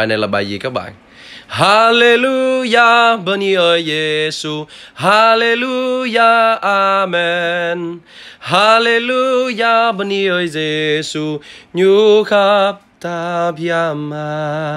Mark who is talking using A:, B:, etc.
A: Bài này là bài gì các bạn? Hallelujah, bên ơi Giêsu. Hallelujah, Amen. Hallelujah, bên ơi Giêsu. Nhu khắp ta biama.